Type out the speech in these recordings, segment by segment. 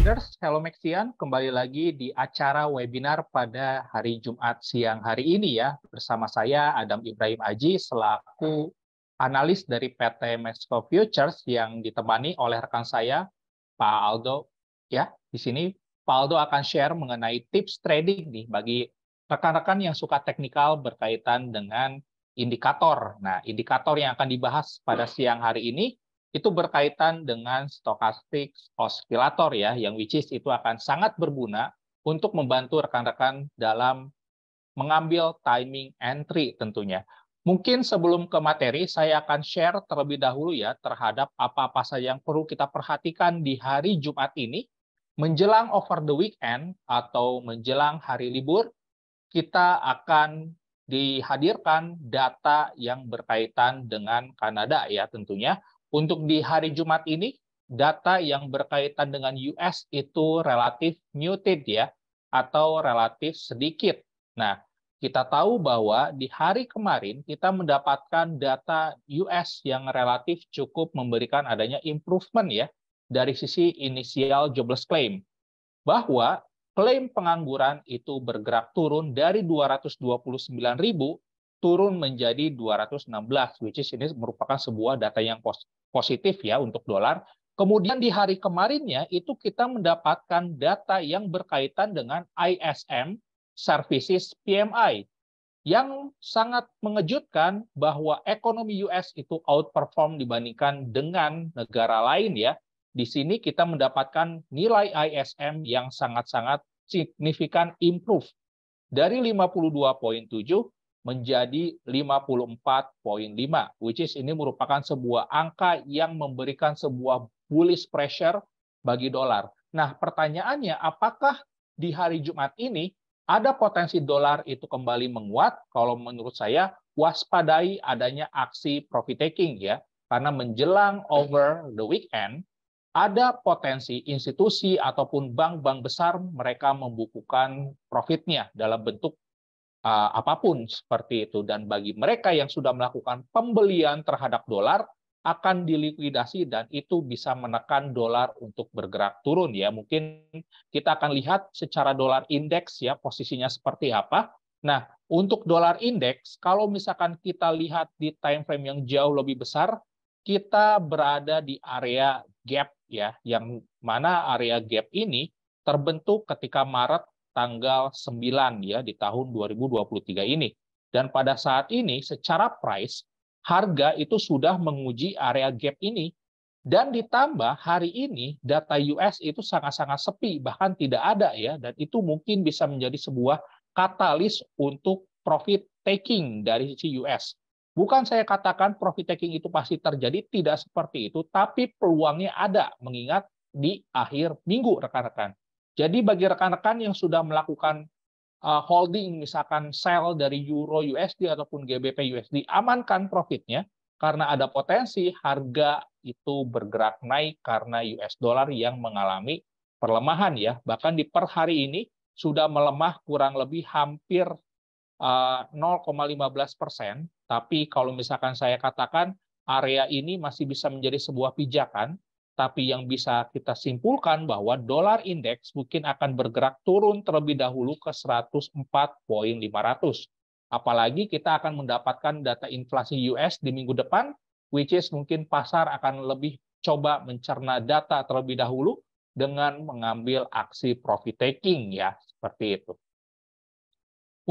Traders, hello Maxian, kembali lagi di acara webinar pada hari Jumat siang hari ini ya. Bersama saya Adam Ibrahim Aji selaku analis dari PT Mexico Futures yang ditemani oleh rekan saya Pak Aldo ya. Di sini Pak Aldo akan share mengenai tips trading nih bagi rekan-rekan yang suka teknikal berkaitan dengan indikator. Nah, indikator yang akan dibahas pada siang hari ini itu berkaitan dengan stokastik oscillator ya, yang which is itu akan sangat berguna untuk membantu rekan-rekan dalam mengambil timing entry tentunya. Mungkin sebelum ke materi, saya akan share terlebih dahulu ya terhadap apa-apa saja yang perlu kita perhatikan di hari Jumat ini. Menjelang over the weekend atau menjelang hari libur, kita akan dihadirkan data yang berkaitan dengan Kanada ya tentunya. Untuk di hari Jumat ini, data yang berkaitan dengan US itu relatif muted ya, atau relatif sedikit. Nah, kita tahu bahwa di hari kemarin kita mendapatkan data US yang relatif cukup memberikan adanya improvement ya dari sisi inisial jobless claim. Bahwa klaim pengangguran itu bergerak turun dari 229 ribu turun menjadi 216, which is ini merupakan sebuah data yang positif ya untuk dolar. Kemudian di hari kemarinnya itu kita mendapatkan data yang berkaitan dengan ISM Services PMI yang sangat mengejutkan bahwa ekonomi US itu outperform dibandingkan dengan negara lain ya. Di sini kita mendapatkan nilai ISM yang sangat-sangat signifikan improve dari 52.7 menjadi 54.5, which is ini merupakan sebuah angka yang memberikan sebuah bullish pressure bagi dolar. Nah, pertanyaannya apakah di hari Jumat ini ada potensi dolar itu kembali menguat? Kalau menurut saya waspadai adanya aksi profit taking ya, karena menjelang over the weekend ada potensi institusi ataupun bank-bank besar mereka membukukan profitnya dalam bentuk uh, apapun seperti itu. Dan bagi mereka yang sudah melakukan pembelian terhadap dolar, akan dilikuidasi dan itu bisa menekan dolar untuk bergerak turun ya. Mungkin kita akan lihat secara dolar indeks ya posisinya seperti apa. Nah, untuk dolar indeks kalau misalkan kita lihat di time frame yang jauh lebih besar, kita berada di area gap ya yang mana area gap ini terbentuk ketika Maret tanggal 9 ya di tahun 2023 ini. Dan pada saat ini secara price harga itu sudah menguji area gap ini dan ditambah hari ini data US itu sangat-sangat sepi, bahkan tidak ada ya, dan itu mungkin bisa menjadi sebuah katalis untuk profit taking dari sisi US. Bukan saya katakan profit taking itu pasti terjadi, tidak seperti itu, tapi peluangnya ada mengingat di akhir minggu rekan-rekan. Jadi bagi rekan-rekan yang sudah melakukan uh, holding misalkan sell dari euro USD ataupun GBP USD amankan profitnya karena ada potensi harga itu bergerak naik karena US dollar yang mengalami perlemahan ya bahkan di per hari ini sudah melemah kurang lebih hampir 0,15 uh, persen tapi kalau misalkan saya katakan area ini masih bisa menjadi sebuah pijakan tapi yang bisa kita simpulkan bahwa dolar indeks mungkin akan bergerak turun terlebih dahulu ke 104.500. Apalagi kita akan mendapatkan data inflasi US di minggu depan, which is mungkin pasar akan lebih coba mencerna data terlebih dahulu dengan mengambil aksi profit taking ya, seperti itu.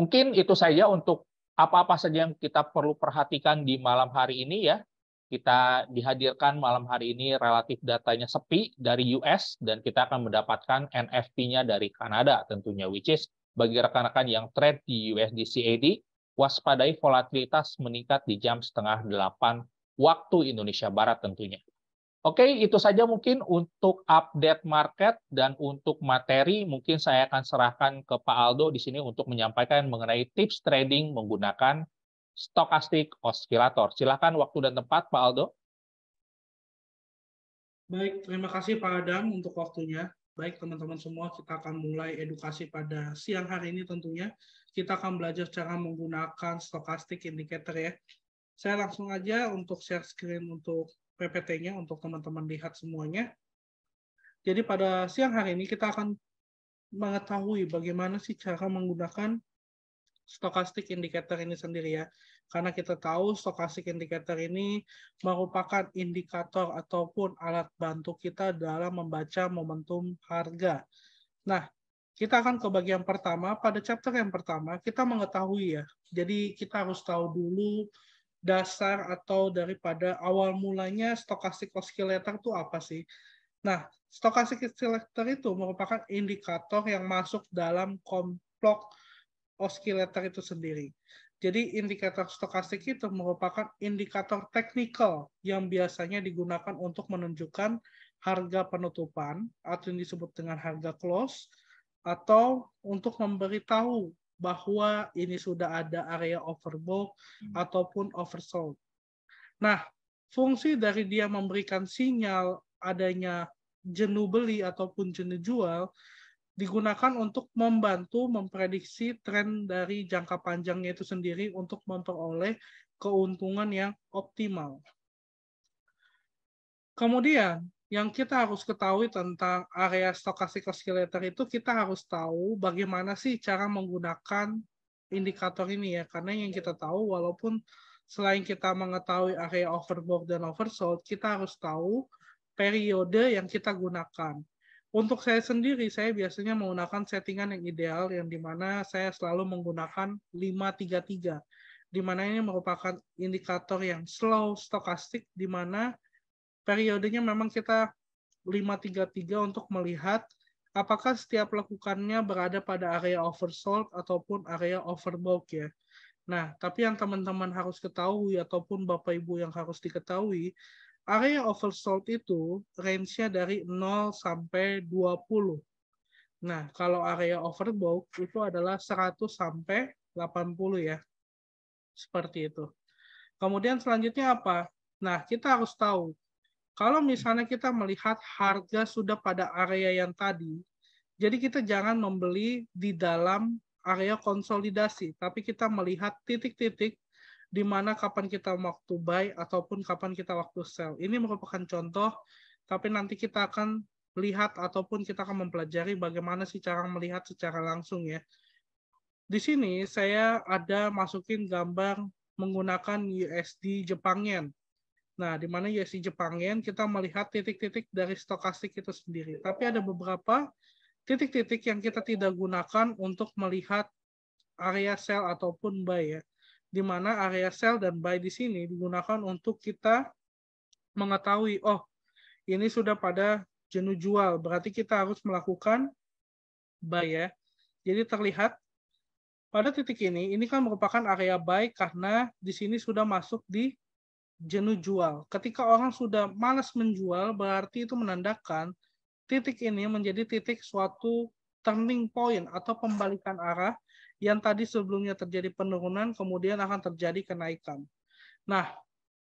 Mungkin itu saja untuk apa-apa saja yang kita perlu perhatikan di malam hari ini ya kita dihadirkan malam hari ini relatif datanya sepi dari US dan kita akan mendapatkan NFT-nya dari Kanada tentunya which is bagi rekan-rekan yang trade di USD CAD waspadai volatilitas meningkat di jam setengah delapan waktu Indonesia Barat tentunya. Oke, itu saja mungkin untuk update market dan untuk materi mungkin saya akan serahkan ke Pak Aldo di sini untuk menyampaikan mengenai tips trading menggunakan stokastik oskilator. Silakan waktu dan tempat Pak Aldo. Baik, terima kasih Pak Adam untuk waktunya. Baik teman-teman semua, kita akan mulai edukasi pada siang hari ini tentunya. Kita akan belajar cara menggunakan stokastik indicator ya. Saya langsung aja untuk share screen untuk PPT-nya untuk teman-teman lihat semuanya. Jadi pada siang hari ini kita akan mengetahui bagaimana sih cara menggunakan stokastik indikator ini sendiri ya. Karena kita tahu stokastik indikator ini merupakan indikator ataupun alat bantu kita dalam membaca momentum harga. Nah, kita akan ke bagian pertama. Pada chapter yang pertama, kita mengetahui ya. Jadi kita harus tahu dulu dasar atau daripada awal mulanya stokastik oscillator itu apa sih. Nah, stokastik oscillator itu merupakan indikator yang masuk dalam komplok oscillator itu sendiri. Jadi indikator stokastik itu merupakan indikator teknikal yang biasanya digunakan untuk menunjukkan harga penutupan atau yang disebut dengan harga close atau untuk memberitahu bahwa ini sudah ada area overbought hmm. ataupun oversold. Nah, fungsi dari dia memberikan sinyal adanya jenuh beli ataupun jenuh jual digunakan untuk membantu memprediksi tren dari jangka panjangnya itu sendiri untuk memperoleh keuntungan yang optimal. Kemudian, yang kita harus ketahui tentang area stokastik oscillator itu kita harus tahu bagaimana sih cara menggunakan indikator ini ya. Karena yang kita tahu walaupun selain kita mengetahui area overbought dan oversold, kita harus tahu periode yang kita gunakan untuk saya sendiri, saya biasanya menggunakan settingan yang ideal, yang dimana saya selalu menggunakan 533, di mana ini merupakan indikator yang slow stokastik, dimana mana periodenya memang kita 533 untuk melihat apakah setiap lakukannya berada pada area oversold ataupun area overbought ya. Nah, tapi yang teman-teman harus ketahui ataupun Bapak Ibu yang harus diketahui Area oversold itu range-nya dari 0 sampai 20. Nah, kalau area overbought itu adalah 100 sampai 80 ya. Seperti itu. Kemudian selanjutnya apa? Nah, kita harus tahu. Kalau misalnya kita melihat harga sudah pada area yang tadi, jadi kita jangan membeli di dalam area konsolidasi, tapi kita melihat titik-titik di mana kapan kita waktu buy ataupun kapan kita waktu sell. Ini merupakan contoh, tapi nanti kita akan lihat ataupun kita akan mempelajari bagaimana sih cara melihat secara langsung ya. Di sini saya ada masukin gambar menggunakan USD Jepang Yen. Nah, di mana USD Jepang Yen kita melihat titik-titik dari stokastik itu sendiri. Tapi ada beberapa titik-titik yang kita tidak gunakan untuk melihat area sell ataupun buy ya di mana area sell dan buy di sini digunakan untuk kita mengetahui, oh ini sudah pada jenuh jual, berarti kita harus melakukan buy ya. Jadi terlihat pada titik ini, ini kan merupakan area buy karena di sini sudah masuk di jenuh jual. Ketika orang sudah malas menjual, berarti itu menandakan titik ini menjadi titik suatu turning point atau pembalikan arah yang tadi sebelumnya terjadi penurunan kemudian akan terjadi kenaikan. Nah,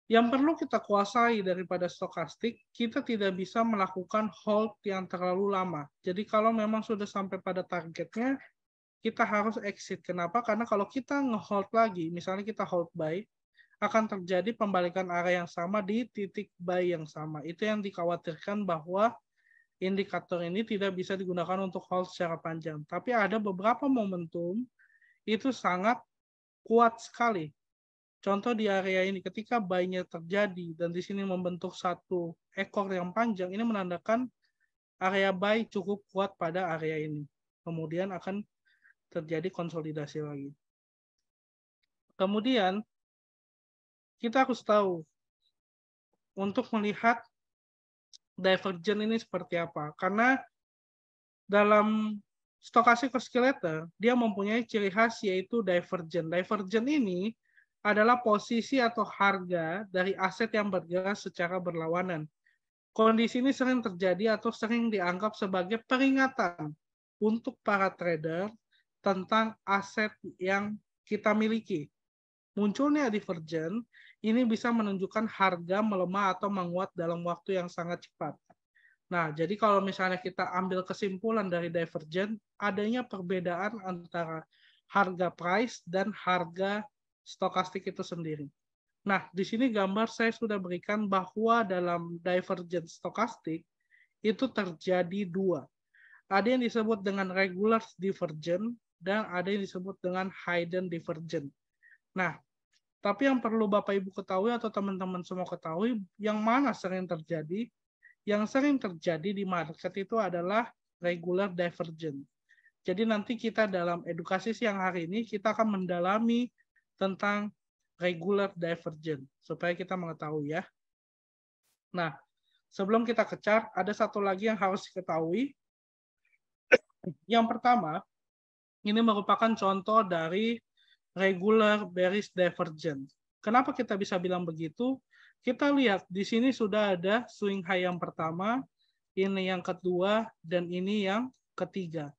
yang perlu kita kuasai daripada stokastik, kita tidak bisa melakukan hold yang terlalu lama. Jadi kalau memang sudah sampai pada targetnya, kita harus exit. Kenapa? Karena kalau kita nge-hold lagi, misalnya kita hold buy, akan terjadi pembalikan arah yang sama di titik buy yang sama. Itu yang dikhawatirkan bahwa indikator ini tidak bisa digunakan untuk hold secara panjang. Tapi ada beberapa momentum itu sangat kuat sekali. Contoh di area ini, ketika buy-nya terjadi dan di sini membentuk satu ekor yang panjang, ini menandakan area buy cukup kuat pada area ini. Kemudian akan terjadi konsolidasi lagi. Kemudian, kita harus tahu untuk melihat divergent ini seperti apa. Karena dalam stokastik oscillator, dia mempunyai ciri khas yaitu divergent. Divergent ini adalah posisi atau harga dari aset yang bergerak secara berlawanan. Kondisi ini sering terjadi atau sering dianggap sebagai peringatan untuk para trader tentang aset yang kita miliki. Munculnya divergen ini bisa menunjukkan harga melemah atau menguat dalam waktu yang sangat cepat. Nah, jadi kalau misalnya kita ambil kesimpulan dari divergent, adanya perbedaan antara harga price dan harga stokastik itu sendiri. Nah, di sini gambar saya sudah berikan bahwa dalam divergent stokastik itu terjadi dua. Ada yang disebut dengan regular divergent dan ada yang disebut dengan hidden divergent. Nah, tapi yang perlu Bapak Ibu ketahui atau teman-teman semua ketahui, yang mana sering terjadi? Yang sering terjadi di market itu adalah regular divergent. Jadi nanti kita dalam edukasi siang hari ini, kita akan mendalami tentang regular divergent, supaya kita mengetahui ya. Nah, sebelum kita kecar, ada satu lagi yang harus diketahui. Yang pertama, ini merupakan contoh dari regular bearish divergence. Kenapa kita bisa bilang begitu? Kita lihat di sini sudah ada swing high yang pertama, ini yang kedua, dan ini yang ketiga.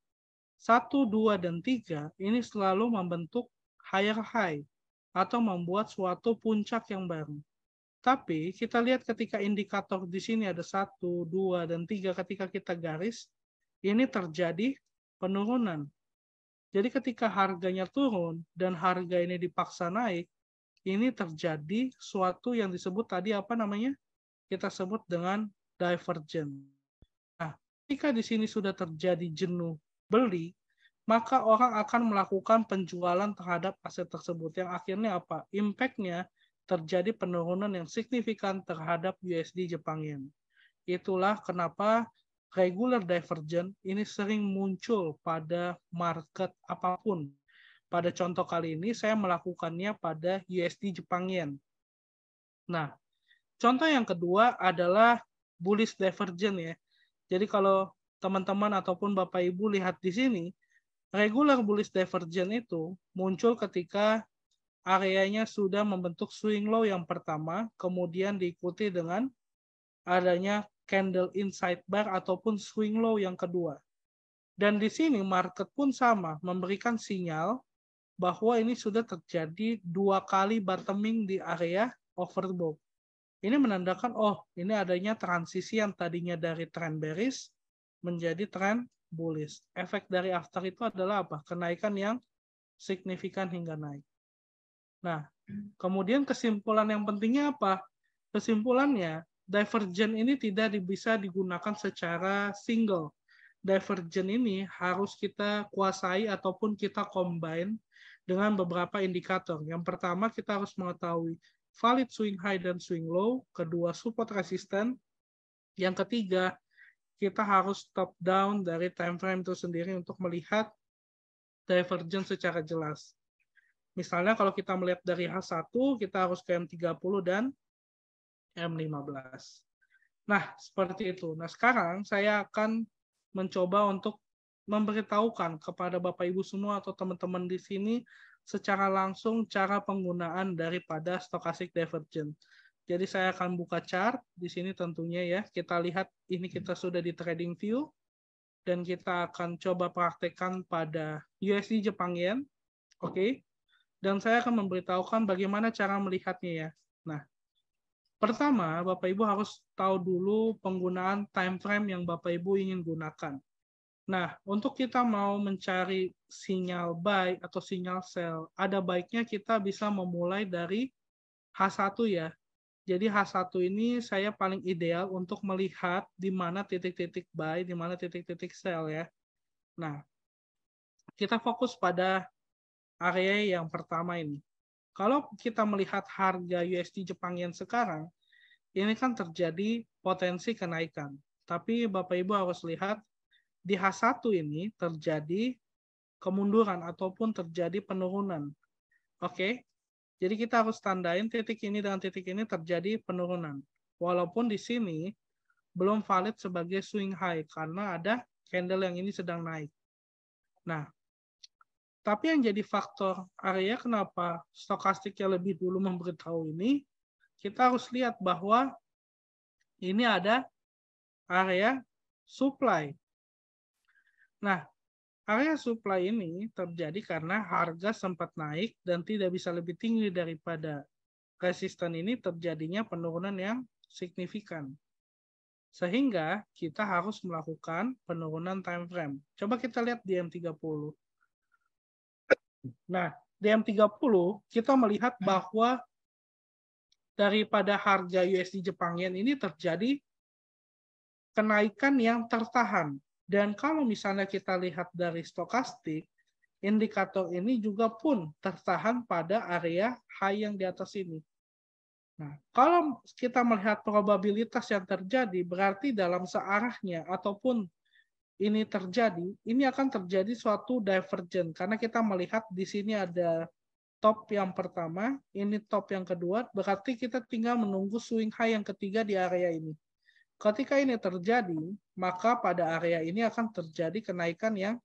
Satu, dua, dan tiga ini selalu membentuk higher high atau membuat suatu puncak yang baru. Tapi kita lihat ketika indikator di sini ada satu, dua, dan tiga ketika kita garis, ini terjadi penurunan. Jadi ketika harganya turun dan harga ini dipaksa naik, ini terjadi suatu yang disebut tadi apa namanya? Kita sebut dengan divergent. Nah, jika di sini sudah terjadi jenuh beli, maka orang akan melakukan penjualan terhadap aset tersebut yang akhirnya apa? Impactnya terjadi penurunan yang signifikan terhadap USD Jepang Yen. Itulah kenapa regular divergent ini sering muncul pada market apapun. Pada contoh kali ini saya melakukannya pada USD Jepang Yen. Nah, contoh yang kedua adalah bullish divergent ya. Jadi kalau teman-teman ataupun Bapak Ibu lihat di sini, regular bullish divergent itu muncul ketika areanya sudah membentuk swing low yang pertama, kemudian diikuti dengan adanya candle inside bar ataupun swing low yang kedua. Dan di sini market pun sama, memberikan sinyal bahwa ini sudah terjadi dua kali bottoming di area overbought. Ini menandakan, oh ini adanya transisi yang tadinya dari trend bearish menjadi trend bullish. Efek dari after itu adalah apa? Kenaikan yang signifikan hingga naik. Nah, kemudian kesimpulan yang pentingnya apa? Kesimpulannya, divergent ini tidak bisa digunakan secara single. Divergent ini harus kita kuasai ataupun kita combine dengan beberapa indikator. Yang pertama kita harus mengetahui valid swing high dan swing low, kedua support resistance, yang ketiga kita harus top down dari time frame itu sendiri untuk melihat divergence secara jelas. Misalnya kalau kita melihat dari H1, kita harus ke M30 dan M15. Nah, seperti itu. Nah, sekarang saya akan mencoba untuk memberitahukan kepada Bapak Ibu semua atau teman-teman di sini secara langsung cara penggunaan daripada stochastic divergent. Jadi saya akan buka chart di sini tentunya ya. Kita lihat ini kita sudah di trading view dan kita akan coba praktekkan pada USD Jepang Yen. Oke. Okay? Dan saya akan memberitahukan bagaimana cara melihatnya ya. Nah, Pertama, Bapak Ibu harus tahu dulu penggunaan time frame yang Bapak Ibu ingin gunakan. Nah, untuk kita mau mencari sinyal buy atau sinyal sell, ada baiknya kita bisa memulai dari H1 ya. Jadi H1 ini saya paling ideal untuk melihat di mana titik-titik buy, di mana titik-titik sell ya. Nah, kita fokus pada area yang pertama ini. Kalau kita melihat harga USD Jepang yang sekarang, ini kan terjadi potensi kenaikan. Tapi Bapak Ibu harus lihat di H1 ini terjadi kemunduran ataupun terjadi penurunan. Oke. Jadi kita harus tandain titik ini dengan titik ini terjadi penurunan. Walaupun di sini belum valid sebagai swing high karena ada candle yang ini sedang naik. Nah, tapi yang jadi faktor area kenapa stokastiknya lebih dulu memberitahu ini, kita harus lihat bahwa ini ada area supply. Nah, area supply ini terjadi karena harga sempat naik dan tidak bisa lebih tinggi daripada resisten ini terjadinya penurunan yang signifikan. Sehingga kita harus melakukan penurunan time frame. Coba kita lihat di M30. Nah, DM30 kita melihat bahwa daripada harga USD Jepang Yen ini terjadi kenaikan yang tertahan. Dan kalau misalnya kita lihat dari stokastik, indikator ini juga pun tertahan pada area high yang di atas ini. Nah, kalau kita melihat probabilitas yang terjadi, berarti dalam searahnya ataupun ini terjadi, ini akan terjadi suatu divergen karena kita melihat di sini ada top yang pertama, ini top yang kedua, berarti kita tinggal menunggu swing high yang ketiga di area ini. Ketika ini terjadi, maka pada area ini akan terjadi kenaikan yang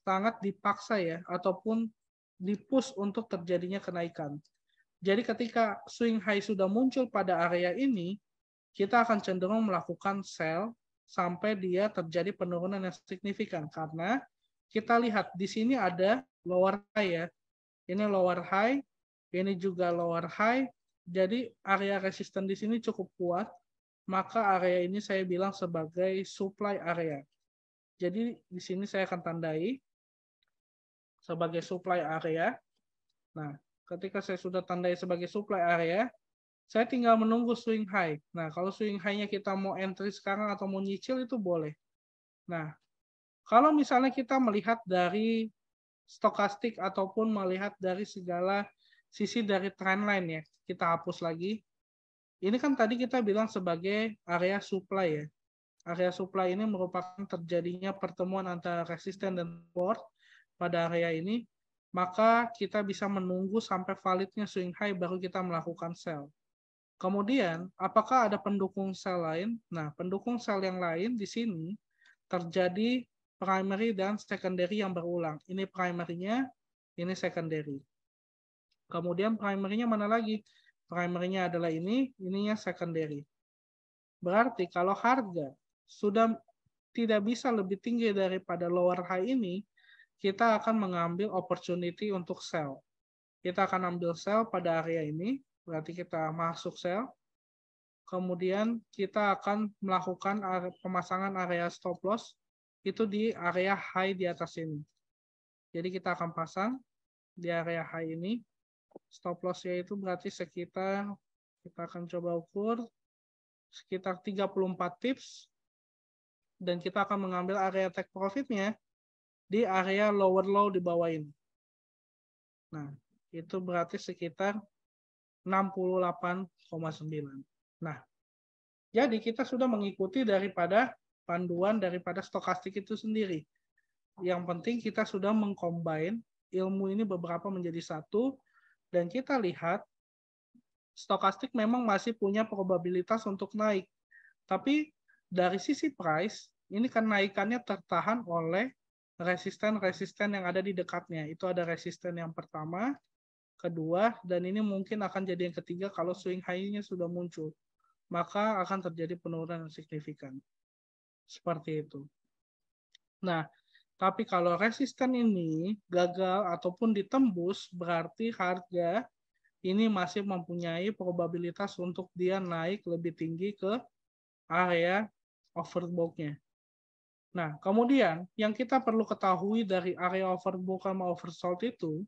sangat dipaksa ya, ataupun dipush untuk terjadinya kenaikan. Jadi ketika swing high sudah muncul pada area ini, kita akan cenderung melakukan sell sampai dia terjadi penurunan yang signifikan karena kita lihat di sini ada lower high ya. Ini lower high, ini juga lower high. Jadi area resisten di sini cukup kuat, maka area ini saya bilang sebagai supply area. Jadi di sini saya akan tandai sebagai supply area. Nah, ketika saya sudah tandai sebagai supply area, saya tinggal menunggu swing high. Nah, kalau swing high-nya kita mau entry sekarang atau mau nyicil itu boleh. Nah, kalau misalnya kita melihat dari stokastik ataupun melihat dari segala sisi dari trendline ya, kita hapus lagi. Ini kan tadi kita bilang sebagai area supply ya. Area supply ini merupakan terjadinya pertemuan antara resisten dan support pada area ini, maka kita bisa menunggu sampai validnya swing high baru kita melakukan sell. Kemudian, apakah ada pendukung sel lain? Nah, pendukung sel yang lain di sini terjadi primary dan secondary yang berulang. Ini primerinya, ini secondary. Kemudian primerinya mana lagi? Primerinya adalah ini, ininya secondary. Berarti kalau harga sudah tidak bisa lebih tinggi daripada lower high ini, kita akan mengambil opportunity untuk sell. Kita akan ambil sell pada area ini, Berarti kita masuk sel. Kemudian kita akan melakukan pemasangan area stop loss itu di area high di atas ini. Jadi kita akan pasang di area high ini. Stop loss yaitu berarti sekitar kita akan coba ukur sekitar 34 tips dan kita akan mengambil area take profitnya di area lower low di bawah ini. Nah, itu berarti sekitar 68,9. Nah, jadi kita sudah mengikuti daripada panduan daripada stokastik itu sendiri. Yang penting kita sudah mengcombine ilmu ini beberapa menjadi satu dan kita lihat stokastik memang masih punya probabilitas untuk naik. Tapi dari sisi price, ini kenaikannya tertahan oleh resisten-resisten yang ada di dekatnya. Itu ada resisten yang pertama, kedua, dan ini mungkin akan jadi yang ketiga kalau swing high-nya sudah muncul. Maka akan terjadi penurunan yang signifikan. Seperti itu. Nah, tapi kalau resisten ini gagal ataupun ditembus, berarti harga ini masih mempunyai probabilitas untuk dia naik lebih tinggi ke area overbought-nya. Nah, kemudian yang kita perlu ketahui dari area overbought sama oversold itu,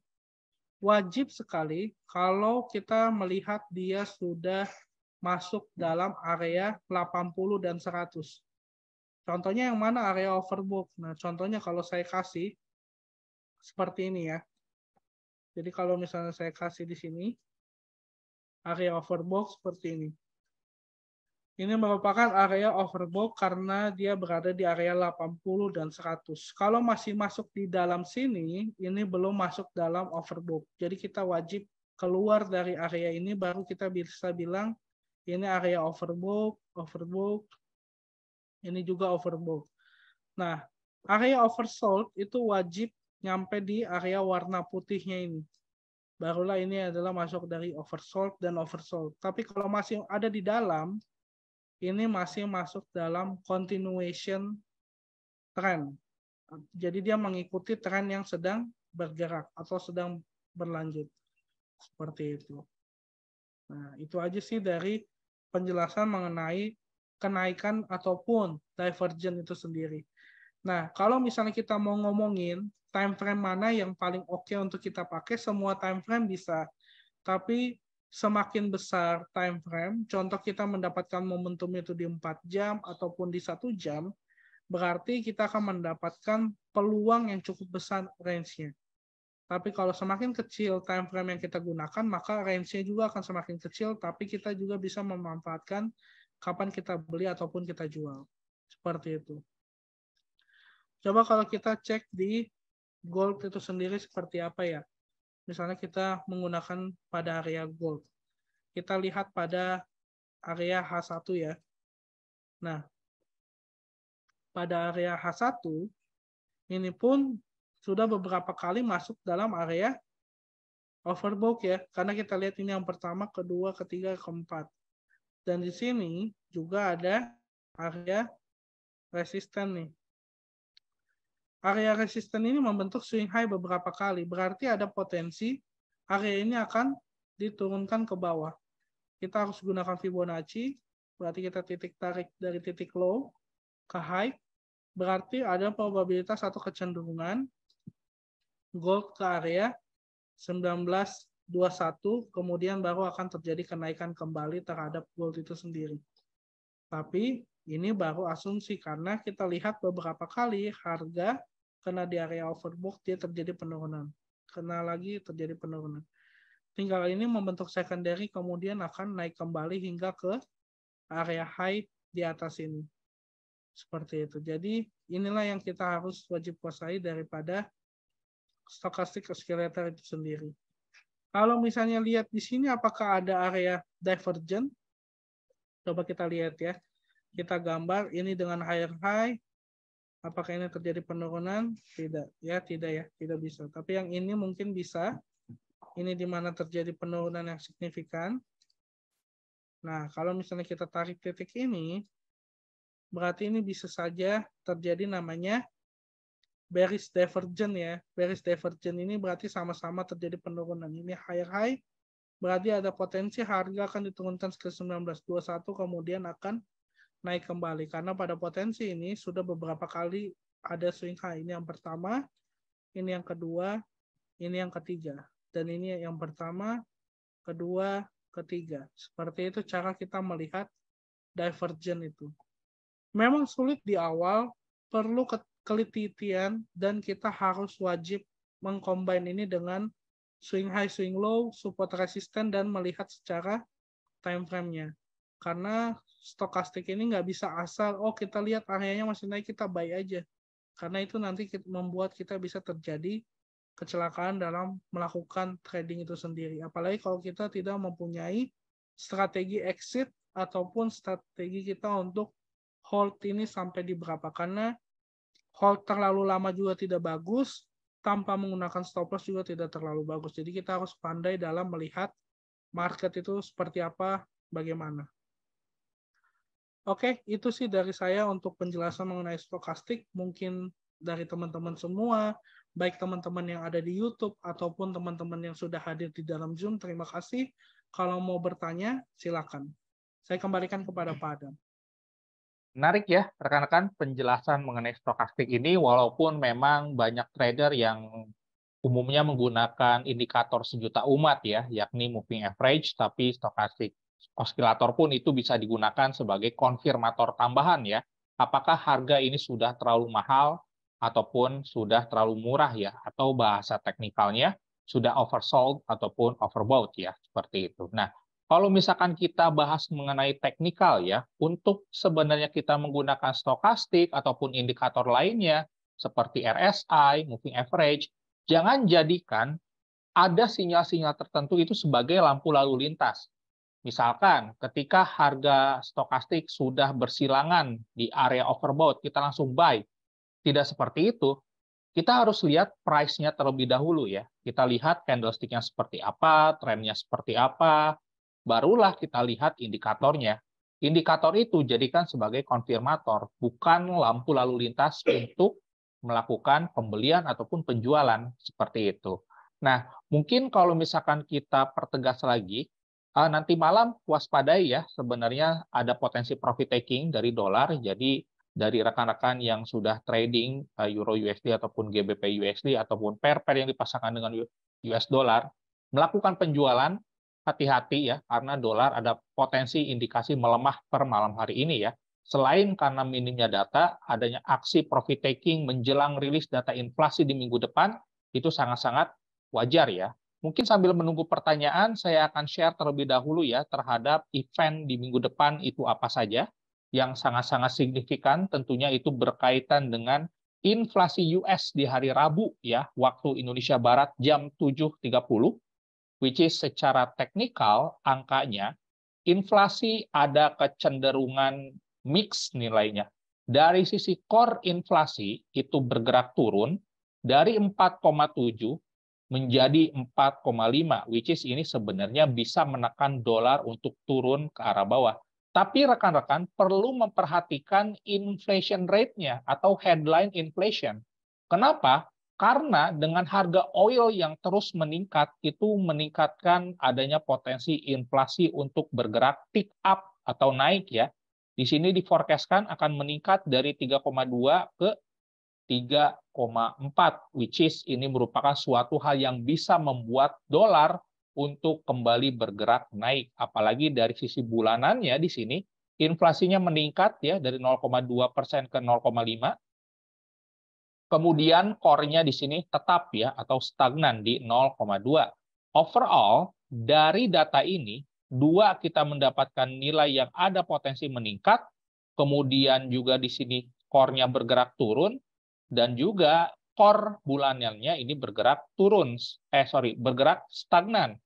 wajib sekali kalau kita melihat dia sudah masuk dalam area 80 dan 100. Contohnya yang mana area overbook. Nah, contohnya kalau saya kasih seperti ini ya. Jadi kalau misalnya saya kasih di sini area overbook seperti ini. Ini merupakan area overbook karena dia berada di area 80 dan 100. Kalau masih masuk di dalam sini, ini belum masuk dalam overbook. Jadi kita wajib keluar dari area ini baru kita bisa bilang ini area overbook, overbook, ini juga overbook. Nah, area oversold itu wajib nyampe di area warna putihnya ini. Barulah ini adalah masuk dari oversold dan oversold. Tapi kalau masih ada di dalam, ini masih masuk dalam continuation trend. Jadi dia mengikuti tren yang sedang bergerak atau sedang berlanjut. Seperti itu. Nah, itu aja sih dari penjelasan mengenai kenaikan ataupun divergent itu sendiri. Nah, kalau misalnya kita mau ngomongin time frame mana yang paling oke okay untuk kita pakai, semua time frame bisa. Tapi semakin besar time frame, contoh kita mendapatkan momentum itu di 4 jam ataupun di satu jam, berarti kita akan mendapatkan peluang yang cukup besar range-nya. Tapi kalau semakin kecil time frame yang kita gunakan, maka range-nya juga akan semakin kecil, tapi kita juga bisa memanfaatkan kapan kita beli ataupun kita jual. Seperti itu. Coba kalau kita cek di gold itu sendiri seperti apa ya misalnya kita menggunakan pada area gold. Kita lihat pada area H1 ya. Nah, pada area H1 ini pun sudah beberapa kali masuk dalam area overbook ya. Karena kita lihat ini yang pertama, kedua, ketiga, keempat. Dan di sini juga ada area resisten nih. Area resisten ini membentuk swing high beberapa kali, berarti ada potensi area ini akan diturunkan ke bawah. Kita harus gunakan Fibonacci, berarti kita titik tarik dari titik low ke high, berarti ada probabilitas atau kecenderungan gold ke area 1921, kemudian baru akan terjadi kenaikan kembali terhadap gold itu sendiri. Tapi ini baru asumsi karena kita lihat beberapa kali harga kena di area overbook dia terjadi penurunan. Kena lagi terjadi penurunan. Tinggal ini membentuk secondary kemudian akan naik kembali hingga ke area high di atas ini. Seperti itu. Jadi inilah yang kita harus wajib kuasai daripada stokastik oscillator itu sendiri. Kalau misalnya lihat di sini apakah ada area divergent? Coba kita lihat ya kita gambar ini dengan higher high, apakah ini terjadi penurunan? Tidak, ya tidak ya, tidak bisa. Tapi yang ini mungkin bisa. Ini di mana terjadi penurunan yang signifikan. Nah, kalau misalnya kita tarik titik ini, berarti ini bisa saja terjadi namanya bearish divergence ya. Bearish divergence ini berarti sama-sama terjadi penurunan. Ini higher high, berarti ada potensi harga akan diturunkan ke 1921 kemudian akan naik kembali karena pada potensi ini sudah beberapa kali ada swing high ini yang pertama ini yang kedua ini yang ketiga dan ini yang pertama kedua ketiga seperti itu cara kita melihat divergent itu memang sulit di awal perlu kelititian dan kita harus wajib mengcombine ini dengan swing high, swing low, support resisten dan melihat secara time frame-nya. Karena stokastik ini nggak bisa asal oh kita lihat akhirnya masih naik kita buy aja karena itu nanti membuat kita bisa terjadi kecelakaan dalam melakukan trading itu sendiri apalagi kalau kita tidak mempunyai strategi exit ataupun strategi kita untuk hold ini sampai di berapa karena hold terlalu lama juga tidak bagus tanpa menggunakan stop loss juga tidak terlalu bagus jadi kita harus pandai dalam melihat market itu seperti apa bagaimana Oke, itu sih dari saya untuk penjelasan mengenai stokastik. Mungkin dari teman-teman semua, baik teman-teman yang ada di YouTube ataupun teman-teman yang sudah hadir di dalam Zoom, terima kasih. Kalau mau bertanya, silakan. Saya kembalikan kepada Pak Adam. Menarik ya, rekan-rekan, penjelasan mengenai stokastik ini, walaupun memang banyak trader yang umumnya menggunakan indikator sejuta umat ya, yakni moving average, tapi stokastik Oscillator pun itu bisa digunakan sebagai konfirmator tambahan ya. Apakah harga ini sudah terlalu mahal ataupun sudah terlalu murah ya atau bahasa teknikalnya sudah oversold ataupun overbought ya seperti itu. Nah, kalau misalkan kita bahas mengenai teknikal ya, untuk sebenarnya kita menggunakan stokastik ataupun indikator lainnya seperti RSI, moving average, jangan jadikan ada sinyal-sinyal tertentu itu sebagai lampu lalu lintas. Misalkan ketika harga stokastik sudah bersilangan di area overbought, kita langsung buy. Tidak seperti itu. Kita harus lihat price-nya terlebih dahulu ya. Kita lihat candlestick-nya seperti apa, trennya seperti apa, barulah kita lihat indikatornya. Indikator itu jadikan sebagai konfirmator, bukan lampu lalu lintas untuk melakukan pembelian ataupun penjualan seperti itu. Nah, mungkin kalau misalkan kita pertegas lagi, Uh, nanti malam waspadai ya, sebenarnya ada potensi profit taking dari dolar. Jadi dari rekan-rekan yang sudah trading uh, Euro USD ataupun GBP USD ataupun pair-pair yang dipasangkan dengan US dollar melakukan penjualan hati-hati ya karena dolar ada potensi indikasi melemah per malam hari ini ya. Selain karena minimnya data, adanya aksi profit taking menjelang rilis data inflasi di minggu depan itu sangat-sangat wajar ya. Mungkin sambil menunggu pertanyaan, saya akan share terlebih dahulu ya terhadap event di minggu depan itu apa saja yang sangat-sangat signifikan tentunya itu berkaitan dengan inflasi US di hari Rabu ya waktu Indonesia Barat jam 7.30 which is secara teknikal angkanya inflasi ada kecenderungan mix nilainya. Dari sisi core inflasi itu bergerak turun dari 4,7 menjadi 4,5 which is ini sebenarnya bisa menekan dolar untuk turun ke arah bawah. Tapi rekan-rekan perlu memperhatikan inflation rate-nya atau headline inflation. Kenapa? Karena dengan harga oil yang terus meningkat itu meningkatkan adanya potensi inflasi untuk bergerak pick up atau naik ya. Di sini diforecastkan akan meningkat dari 3,2 ke 3,4 which is ini merupakan suatu hal yang bisa membuat dolar untuk kembali bergerak naik apalagi dari sisi bulanannya di sini inflasinya meningkat ya dari 0,2% ke 0,5 kemudian core-nya di sini tetap ya atau stagnan di 0,2 overall dari data ini dua kita mendapatkan nilai yang ada potensi meningkat kemudian juga di sini core-nya bergerak turun dan juga core bulanannya ini bergerak turun, eh sorry, bergerak stagnan.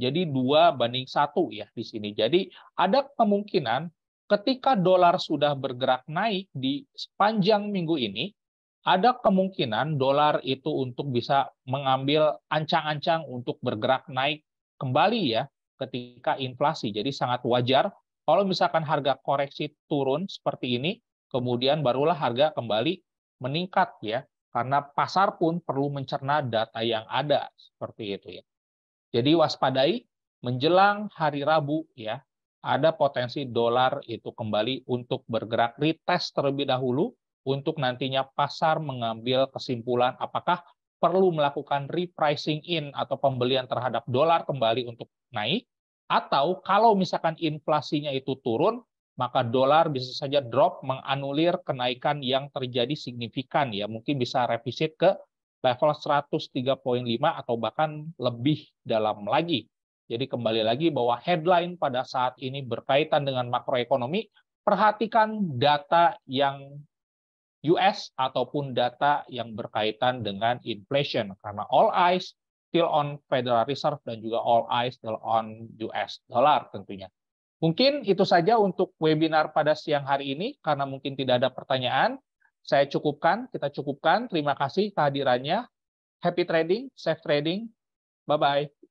Jadi dua banding satu ya di sini. Jadi ada kemungkinan ketika dolar sudah bergerak naik di sepanjang minggu ini, ada kemungkinan dolar itu untuk bisa mengambil ancang-ancang untuk bergerak naik kembali ya ketika inflasi. Jadi sangat wajar kalau misalkan harga koreksi turun seperti ini, kemudian barulah harga kembali meningkat ya karena pasar pun perlu mencerna data yang ada seperti itu ya. Jadi waspadai menjelang hari Rabu ya ada potensi dolar itu kembali untuk bergerak retest terlebih dahulu untuk nantinya pasar mengambil kesimpulan apakah perlu melakukan repricing in atau pembelian terhadap dolar kembali untuk naik atau kalau misalkan inflasinya itu turun maka dolar bisa saja drop menganulir kenaikan yang terjadi signifikan ya mungkin bisa revisit ke level 103.5 atau bahkan lebih dalam lagi. Jadi kembali lagi bahwa headline pada saat ini berkaitan dengan makroekonomi, perhatikan data yang US ataupun data yang berkaitan dengan inflation karena all eyes still on Federal Reserve dan juga all eyes still on US dollar tentunya. Mungkin itu saja untuk webinar pada siang hari ini, karena mungkin tidak ada pertanyaan. Saya cukupkan, kita cukupkan. Terima kasih kehadirannya. Happy trading, safe trading. Bye-bye.